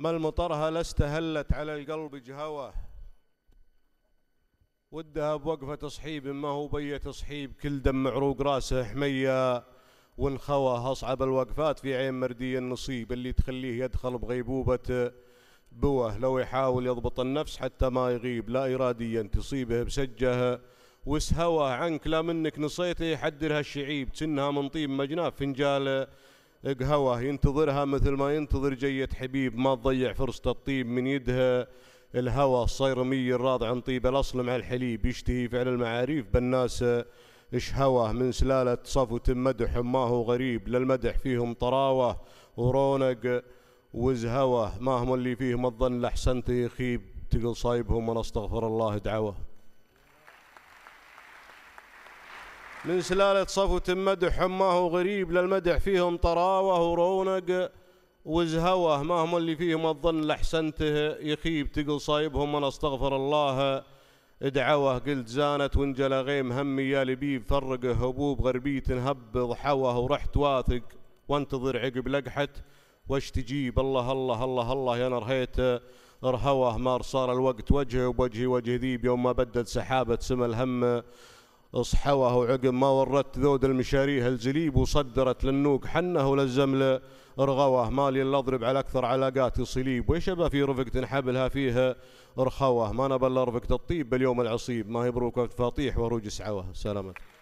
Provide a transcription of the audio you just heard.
ما لست هلت على القلب جهوى ودها بوقفة تصحيب ما هو بية تصحيب كل دم عروق راسه حمية وانخوى أصعب الوقفات في عين مردي النصيب اللي تخليه يدخل بغيبوبة بوه لو يحاول يضبط النفس حتى ما يغيب لا إراديا تصيبه بسجه وسهوى عنك لا منك نصيته يحدرها الشعيب تنها من طيب مجناه فنجاله قهوة ينتظرها مثل ما ينتظر جية حبيب ما تضيع فرصة الطيب من يدها الهوى الصيرمي الراض عن طيب الأصل مع الحليب يشتهي فعل المعاريف بالناس اشهوى من سلالة صفو مدح ما هو غريب للمدح فيهم طراوة ورونق وزهوة ما هم اللي فيهم الظن لحسنته يخيب تقل صايبهم وانا استغفر الله دعوه من سلالة صفوة مدح حماه غريب للمدح فيهم طراوة ورونق وزهوه ما هم اللي فيهم الظن لحسنته يخيب تقل صايبهم من استغفر الله ادعوه قلت زانت وانجلى غيم همي يا لبيب فرقه هبوب غربيت نهبض حوه ورحت واثق وانتظر عقب لقحت واش تجيب الله الله الله الله يا نرهيت رهوه مار صار الوقت وجهه وبوجهي وجه ذيب يوم ما بدت سحابة سما الهم صحوه عقب ما وردت ذود المشاريع الجليب وصدرت للنوق حنه وللزمله رغوه مالي اللي اضرب على اكثر علاقاتي صليب ويش ابى في رفقة حبلها فيها رخوه ما نبى الا رفقة الطيب باليوم العصيب ما هي بروكة فاطيح وروج سعوه سلامتك